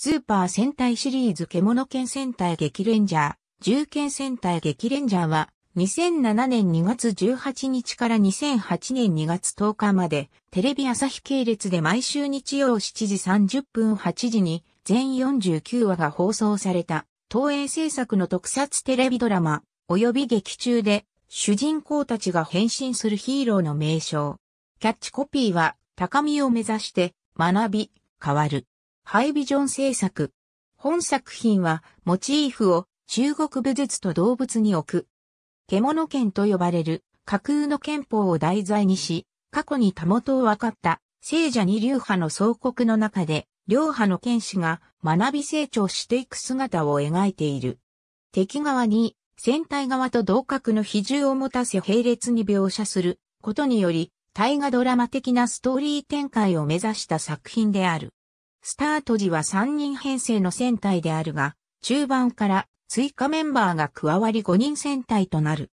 スーパー戦隊シリーズ獣剣戦隊激レンジャー、銃剣戦隊激レンジャーは、2007年2月18日から2008年2月10日まで、テレビ朝日系列で毎週日曜7時30分8時に、全49話が放送された、東映制作の特撮テレビドラマ、及び劇中で、主人公たちが変身するヒーローの名称。キャッチコピーは、高みを目指して、学び、変わる。ハイビジョン制作。本作品は、モチーフを中国武術と動物に置く。獣剣と呼ばれる架空の憲法を題材にし、過去にたもとを分かった聖者に流派の総国の中で、両派の剣士が学び成長していく姿を描いている。敵側に戦隊側と同格の比重を持たせ並列に描写することにより、大河ドラマ的なストーリー展開を目指した作品である。スタート時は3人編成の戦隊であるが、中盤から追加メンバーが加わり5人戦隊となる。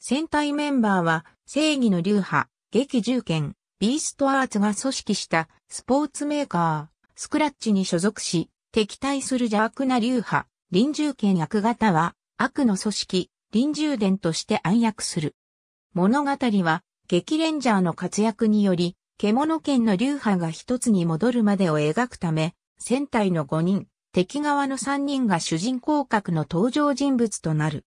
戦隊メンバーは、正義の流派、劇獣剣、ビーストアーツが組織したスポーツメーカー、スクラッチに所属し、敵対する邪悪な流派、臨獣剣役型は、悪の組織、臨獣伝として暗躍する。物語は、劇レンジャーの活躍により、獣剣の流派が一つに戻るまでを描くため、戦隊の5人、敵側の3人が主人公格の登場人物となる。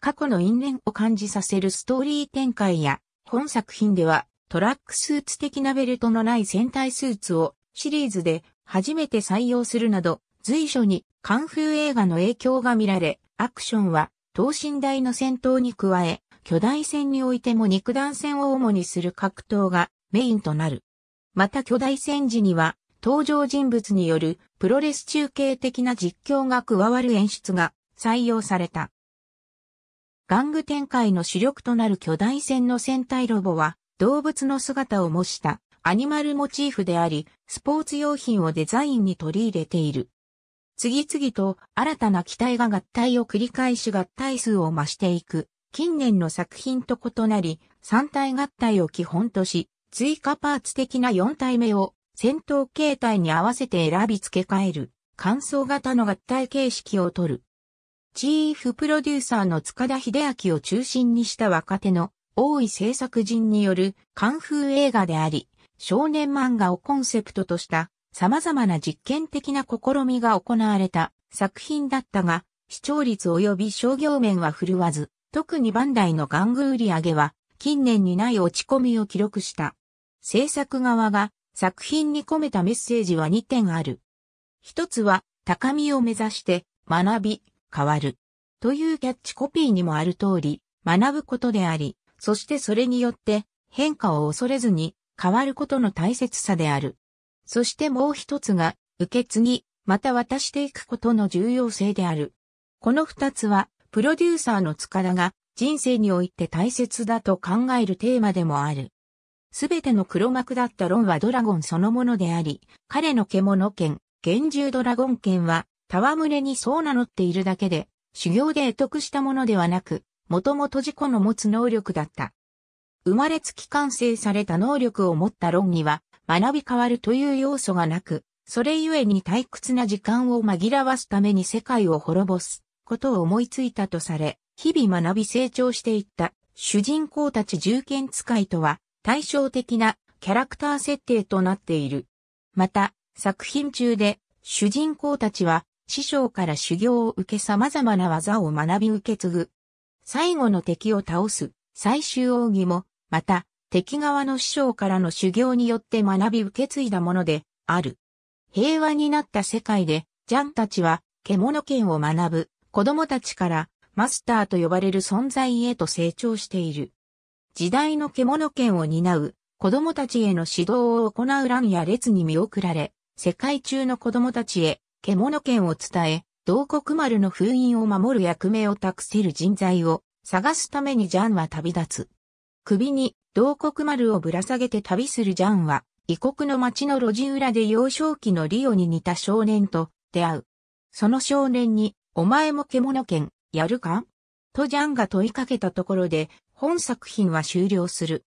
過去の因縁を感じさせるストーリー展開や、本作品ではトラックスーツ的なベルトのない戦隊スーツをシリーズで初めて採用するなど、随所にカンフー映画の影響が見られ、アクションは等身大の戦闘に加え、巨大戦においても肉弾戦を主にする格闘がメインとなる。また巨大戦時には登場人物によるプロレス中継的な実況が加わる演出が採用された。玩具展開の主力となる巨大戦の戦隊ロボは動物の姿を模したアニマルモチーフであり、スポーツ用品をデザインに取り入れている。次々と新たな機体が合体を繰り返し合体数を増していく。近年の作品と異なり、三体合体を基本とし、追加パーツ的な4体目を戦闘形態に合わせて選び付け替える、乾燥型の合体形式を取る。チーフプロデューサーの塚田秀明を中心にした若手の多い制作人によるカンフー映画であり、少年漫画をコンセプトとした様々な実験的な試みが行われた作品だったが、視聴率及び商業面は振るわず、特にバンダイの玩具売り上げは近年にない落ち込みを記録した。制作側が作品に込めたメッセージは2点ある。一つは、高みを目指して、学び、変わる。というキャッチコピーにもある通り、学ぶことであり、そしてそれによって、変化を恐れずに、変わることの大切さである。そしてもう一つが、受け継ぎ、また渡していくことの重要性である。この二つは、プロデューサーの力が人生において大切だと考えるテーマでもある。すべての黒幕だったロンはドラゴンそのものであり、彼の獣剣、幻獣ドラゴン剣は、戯れにそう名乗っているだけで、修行で得得したものではなく、もともと自己の持つ能力だった。生まれつき完成された能力を持った論には、学び変わるという要素がなく、それゆえに退屈な時間を紛らわすために世界を滅ぼすことを思いついたとされ、日々学び成長していった主人公たち銃剣使いとは対照的なキャラクター設定となっている。また、作品中で主人公たちは師匠から修行を受け様々な技を学び受け継ぐ。最後の敵を倒す最終奥義も、また敵側の師匠からの修行によって学び受け継いだものである。平和になった世界で、ジャンたちは獣剣を学ぶ子供たちからマスターと呼ばれる存在へと成長している。時代の獣剣を担う子供たちへの指導を行う欄や列に見送られ、世界中の子供たちへ獣剣を伝え、同国丸の封印を守る役目を託せる人材を探すためにジャンは旅立つ。首に同国丸をぶら下げて旅するジャンは、異国の町の路地裏で幼少期のリオに似た少年と出会う。その少年に、お前も獣剣、やるかとジャンが問いかけたところで、本作品は終了する。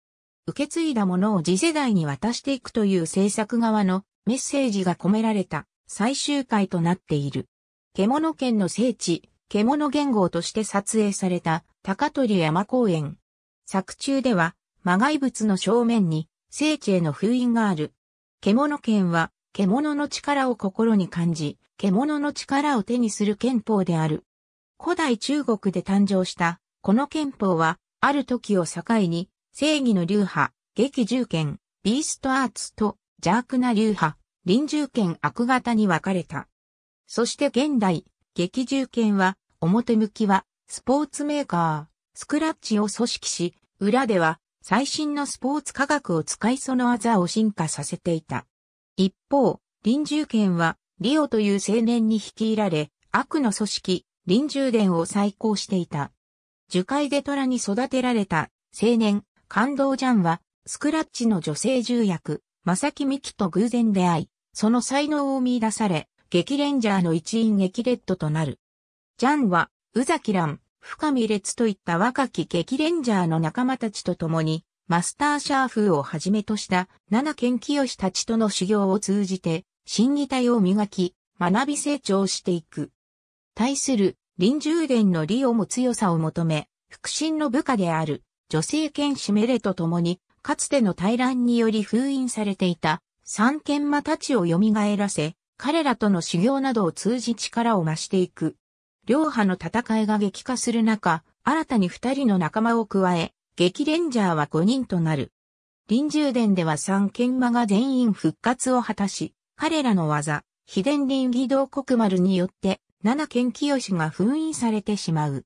受け継いだものを次世代に渡していくという制作側のメッセージが込められた最終回となっている。獣県の聖地、獣言語として撮影された高取山公園。作中では、魔外物の正面に聖地への封印がある。獣剣は、獣の力を心に感じ、獣の力を手にする憲法である。古代中国で誕生した、この憲法は、ある時を境に、正義の流派、劇獣剣、ビーストアーツと邪悪な流派、臨獣剣悪型に分かれた。そして現代、劇獣剣は、表向きは、スポーツメーカー、スクラッチを組織し、裏では、最新のスポーツ科学を使いその技を進化させていた。一方、臨獣剣は、リオという青年に率いられ、悪の組織、臨獣伝を再興していた。樹海で虎に育てられた青年、感動ジャンは、スクラッチの女性重役、正木美希と偶然出会い、その才能を見出され、激レンジャーの一員激レッドとなる。ジャンは、宇崎蘭、深見烈といった若き激レンジャーの仲間たちと共に、マスターシャーフーをはじめとした七賢清たちとの修行を通じて、新議体を磨き、学び成長していく。対する臨終伝の利をも強さを求め、腹心の部下である女性剣士メレと共に、かつての対乱により封印されていた三剣魔たちを蘇らせ、彼らとの修行などを通じ力を増していく。両派の戦いが激化する中、新たに二人の仲間を加え、激レンジャーは五人となる。臨終伝では三剣魔が全員復活を果たし、彼らの技、秘伝林義道国丸によって七剣清が封印されてしまう。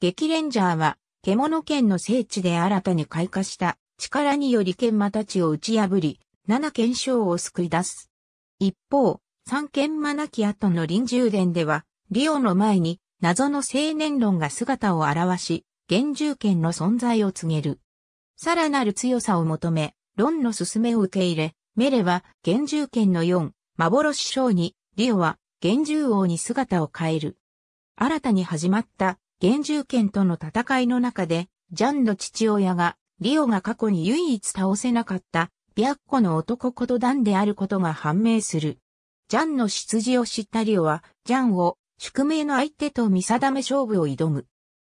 激レンジャーは、獣剣の聖地で新たに開花した力により剣魔たちを打ち破り、七剣将を救い出す。一方、三剣魔なき後の臨終殿では、リオの前に謎の青年論が姿を現し、厳重剣の存在を告げる。さらなる強さを求め、論の勧めを受け入れ、メレは厳重剣の四、幻章に、リオは厳重王に姿を変える。新たに始まった厳重剣との戦いの中で、ジャンの父親が、リオが過去に唯一倒せなかった、ビャッコの男ことダンであることが判明する。ジャンの出自を知ったリオは、ジャンを宿命の相手と見定め勝負を挑む。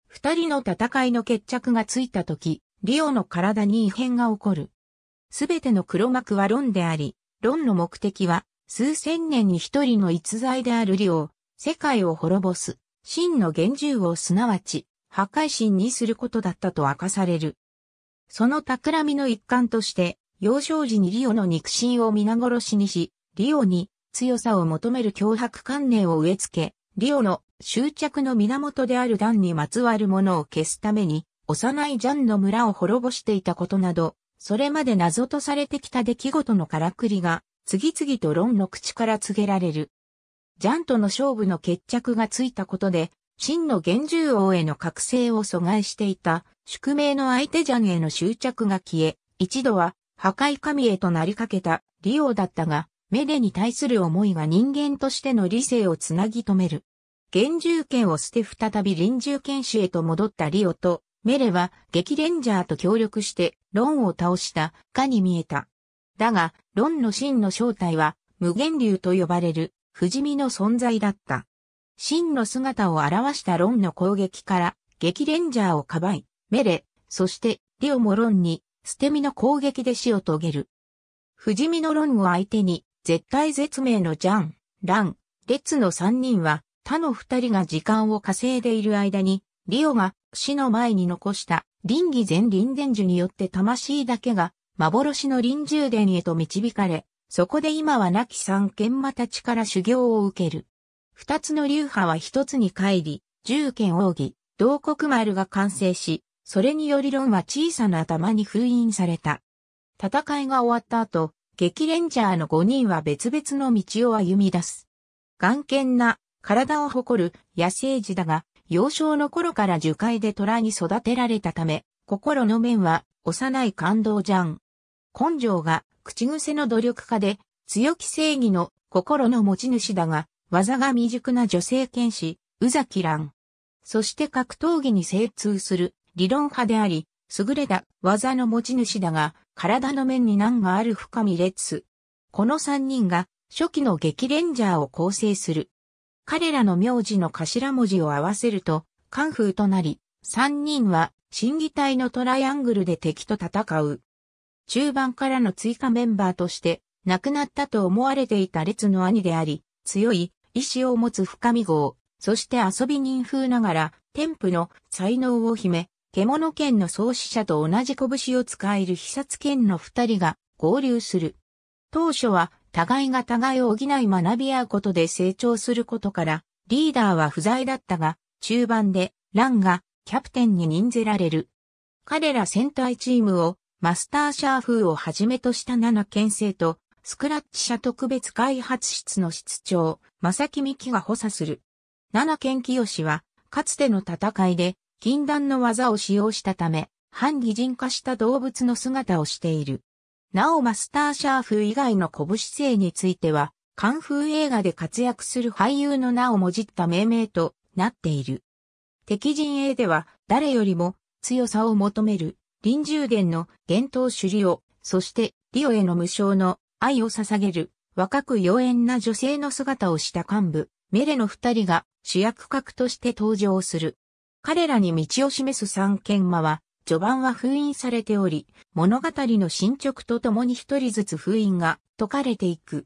二人の戦いの決着がついた時、リオの体に異変が起こる。すべての黒幕はロンであり、ロンの目的は数千年に一人の逸材であるリを、世界を滅ぼす、真の厳獣をすなわち、破壊神にすることだったと明かされる。その企みの一環として、幼少時にリオの肉親を皆殺しにし、リオに強さを求める脅迫観念を植え付け、リオの執着の源であるダンにまつわるものを消すために、幼いジャンの村を滅ぼしていたことなど、それまで謎とされてきた出来事のからくりが、次々とロンの口から告げられる。ジャンとの勝負の決着がついたことで、真の幻獣王への覚醒を阻害していた宿命の相手ジャンへの執着が消え、一度は破壊神へとなりかけたリオだったが、メデに対する思いが人間としての理性をつなぎ止める。幻獣剣を捨て再び臨獣剣士へと戻ったリオと、メレは激レンジャーと協力してロンを倒したかに見えた。だが、論の真の正体は、無限流と呼ばれる、不死身の存在だった。真の姿を表した論の攻撃から、激レンジャーをかばい、メレ、そして、リオも論に、捨て身の攻撃で死を遂げる。不死身の論を相手に、絶対絶命のジャン、ラン、レッツの三人は、他の二人が時間を稼いでいる間に、リオが死の前に残した、倫義全輪伝授によって魂だけが幻の臨終殿へと導かれ、そこで今は亡き三賢魔たちから修行を受ける。二つの流派は一つに帰り、十剣奥義、道国丸が完成し、それにより論は小さな頭に封印された。戦いが終わった後、激レンジャーの五人は別々の道を歩み出す。眼見な体を誇る野生児だが、幼少の頃から樹海で虎に育てられたため、心の面は幼い感動じゃん。根性が口癖の努力家で強き正義の心の持ち主だが技が未熟な女性剣士、宇崎蘭。そして格闘技に精通する理論派であり、優れた技の持ち主だが体の面に難がある深み列。この三人が初期の激レンジャーを構成する。彼らの名字の頭文字を合わせると、カンフーとなり、三人は審議隊のトライアングルで敵と戦う。中盤からの追加メンバーとして亡くなったと思われていた列の兄であり、強い意志を持つ深見号、そして遊び人風ながら、天賦の才能を秘め、獣剣の創始者と同じ拳を使える必殺剣の二人が合流する。当初は互いが互いを補い学び合うことで成長することから、リーダーは不在だったが、中盤でランがキャプテンに任ぜられる。彼ら戦隊チームをマスターシャー風をはじめとした7県生と、スクラッチ社特別開発室の室長、正木美希が補佐する。7県清は、かつての戦いで、禁断の技を使用したため、反擬人化した動物の姿をしている。なおマスターシャー風以外の拳生については、カンフー映画で活躍する俳優の名をもじった命名となっている。敵陣営では誰よりも強さを求める臨終殿の幻冬主里を、そしてリオへの無償の愛を捧げる若く妖艶な女性の姿をした幹部、メレの二人が主役格として登場する。彼らに道を示す三剣魔は、序盤は封印されており、物語の進捗とともに一人ずつ封印が解かれていく。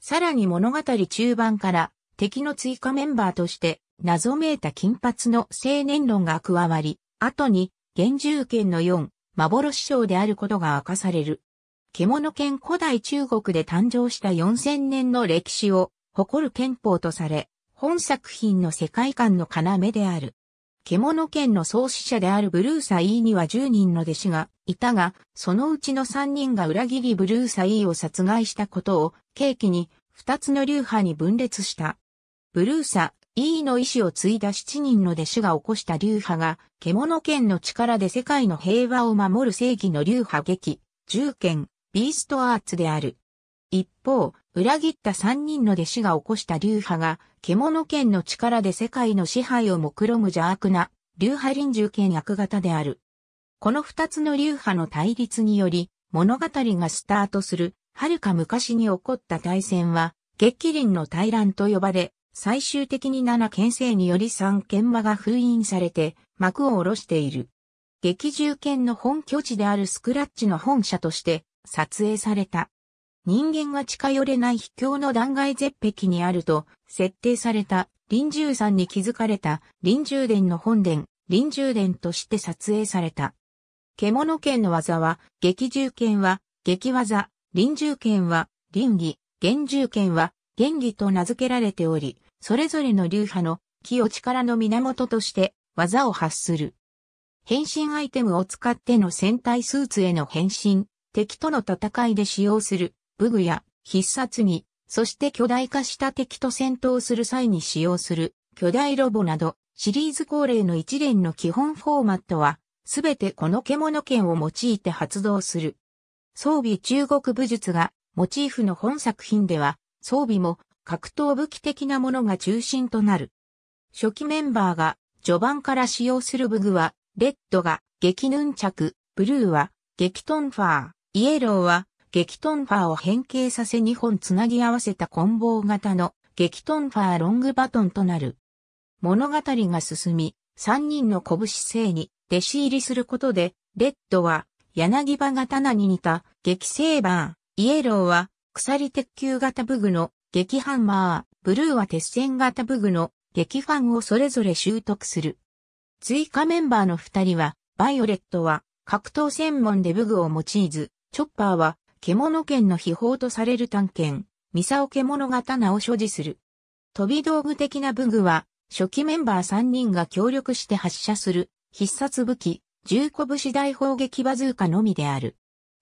さらに物語中盤から敵の追加メンバーとして謎めいた金髪の青年論が加わり、後に現獣剣の4、幻章であることが明かされる。獣剣古代中国で誕生した4000年の歴史を誇る憲法とされ、本作品の世界観の要である。獣剣の創始者であるブルーサイーには10人の弟子がいたが、そのうちの3人が裏切りブルーサイーを殺害したことを契機に2つの流派に分裂した。ブルーサ、井の意志を継いだ七人の弟子が起こした流派が、獣剣の力で世界の平和を守る正義の流派劇、銃剣、ビーストアーツである。一方、裏切った三人の弟子が起こした流派が、獣剣の力で世界の支配を目論む邪悪な、流派臨終剣役型である。この二つの流派の対立により、物語がスタートする、はるか昔に起こった大戦は、激輪の大乱と呼ばれ、最終的に7県政により3県馬が封印されて幕を下ろしている。劇中犬の本拠地であるスクラッチの本社として撮影された。人間が近寄れない秘境の断崖絶壁にあると設定された臨終山に築かれた臨終殿の本殿、臨終殿として撮影された。獣剣の技は、劇中剣は、劇技、臨終剣は、臨技、厳重剣は、原技と名付けられており、それぞれの流派の気を力の源として技を発する。変身アイテムを使っての戦隊スーツへの変身、敵との戦いで使用する武具や必殺技、そして巨大化した敵と戦闘する際に使用する巨大ロボなどシリーズ恒例の一連の基本フォーマットはすべてこの獣剣を用いて発動する。装備中国武術がモチーフの本作品では装備も格闘武器的なものが中心となる。初期メンバーが序盤から使用する武具は、レッドが激ヌンチャク、ブルーは激トンファー、イエローは激トンファーを変形させ2本つなぎ合わせた混合型の激トンファーロングバトンとなる。物語が進み、3人の拳性に弟子入りすることで、レッドは柳葉刀に似た激セーバー、イエローは鎖鉄球型武具の激ハンマー、ブルーは鉄線型武具の激ファンをそれぞれ習得する。追加メンバーの二人は、バイオレットは格闘専門で武具を用いず、チョッパーは獣剣の秘宝とされる探検、ミサオ獣刀を所持する。飛び道具的な武具は、初期メンバー3人が協力して発射する必殺武器、重拳大砲撃バズーカのみである。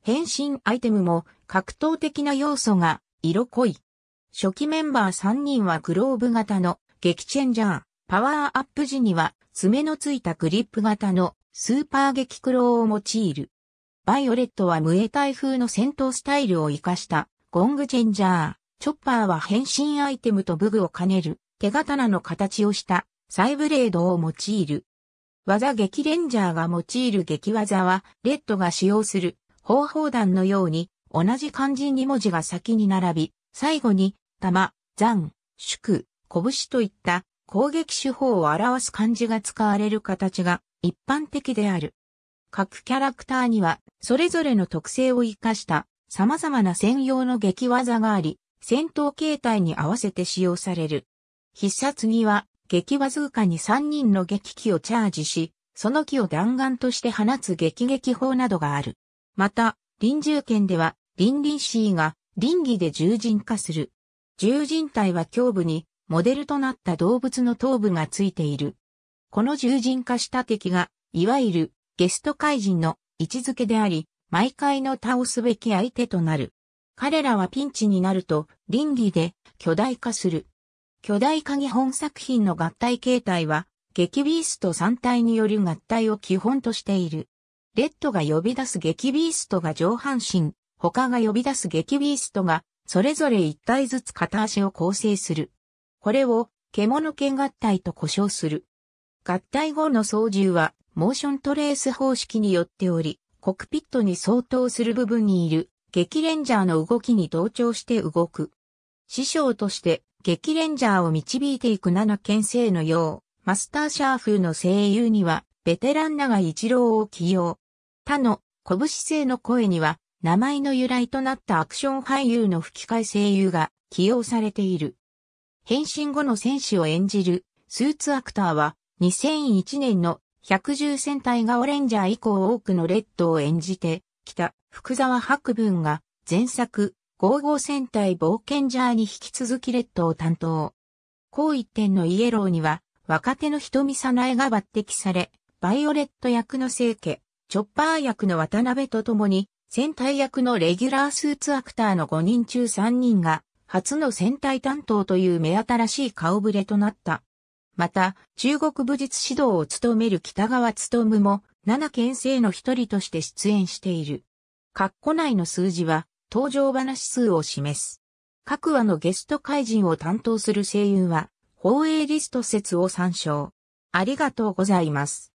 変身アイテムも格闘的な要素が色濃い。初期メンバー3人はグローブ型の激チェンジャー、パワーアップ時には爪のついたグリップ型のスーパー激クロを用いる。バイオレットは無エタイ風の戦闘スタイルを活かしたゴングチェンジャー、チョッパーは変身アイテムと武具を兼ねる手刀の形をしたサイブレードを用いる。技激レンジャーが用いる激技は、レッドが使用する方法弾のように、同じ漢字2文字が先に並び、最後に玉、残、宿、拳といった攻撃手法を表す漢字が使われる形が一般的である。各キャラクターにはそれぞれの特性を活かした様々な専用の劇技があり、戦闘形態に合わせて使用される。必殺技は劇技図下に3人の激器をチャージし、その木を弾丸として放つ激撃法などがある。また、臨終剣では、臨臨シーが、臨技で従人化する。獣人体は胸部にモデルとなった動物の頭部がついている。この獣人化した敵が、いわゆるゲスト怪人の位置づけであり、毎回の倒すべき相手となる。彼らはピンチになると倫理で巨大化する。巨大化に本作品の合体形態は、劇ビースト3体による合体を基本としている。レッドが呼び出す劇ビーストが上半身、他が呼び出す劇ビーストがそれぞれ一体ずつ片足を構成する。これを、獣犬合体と呼称する。合体後の操縦は、モーショントレース方式によっており、コクピットに相当する部分にいる、激レンジャーの動きに同調して動く。師匠として、激レンジャーを導いていく七県生のよう、マスターシャーフの声優には、ベテラン長一郎を起用。他の、拳生の声には、名前の由来となったアクション俳優の吹き替え声優が起用されている。変身後の戦士を演じるスーツアクターは2001年の110戦隊がオレンジャー以降多くのレッドを演じてきた福沢博文が前作55戦隊冒険ジャーに引き続きレッドを担当。後一点のイエローには若手の瞳さなえが抜擢され、バイオレット役の聖家、チョッパー役の渡辺と共に戦隊役のレギュラースーツアクターの5人中3人が、初の戦隊担当という目新しい顔ぶれとなった。また、中国武術指導を務める北川務も、7県生の一人として出演している。括弧内の数字は、登場話数を示す。各話のゲスト怪人を担当する声優は、放映リスト説を参照。ありがとうございます。